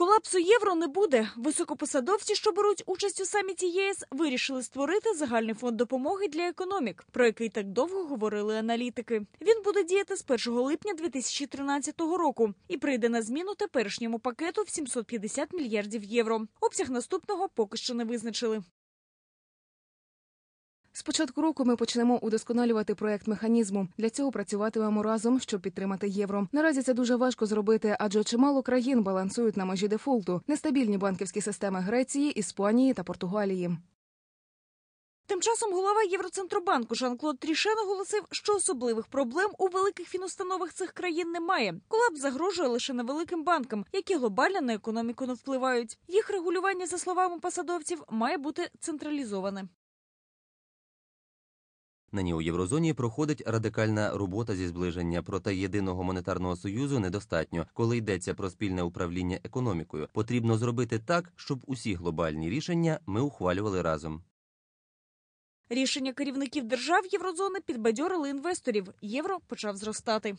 Колапсу євро не буде. Високопосадовці, що беруть участь у саміті ЄС, вирішили створити загальний фонд допомоги для економік, про який так довго говорили аналітики. Він буде діяти з 1 липня 2013 року і прийде на зміну теперішньому пакету в 750 мільярдів євро. Обсяг наступного поки що не визначили. З початку року ми почнемо удосконалювати проект механізму. Для цього працюватимемо разом, щоб підтримати євро. Наразі це дуже важко зробити, адже чимало країн балансують на межі дефолту, нестабільні банківські системи Греції, Іспанії та Португалії. Тим часом голова Євроцентробанку Жан-Клод Трішен оголосив, що особливих проблем у великих фінустановах цих країн немає. Колаб загрожує лише невеликим банкам, які глобально на економіку не впливають. Їх регулювання, за словами посадовців, має бути централізоване. Нині у Єврозоні проходить радикальна робота зі зближення, проте єдиного монетарного союзу недостатньо, коли йдеться про спільне управління економікою. Потрібно зробити так, щоб усі глобальні рішення ми ухвалювали разом. Рішення керівників держав Єврозони підбадьорили інвесторів. Євро почав зростати.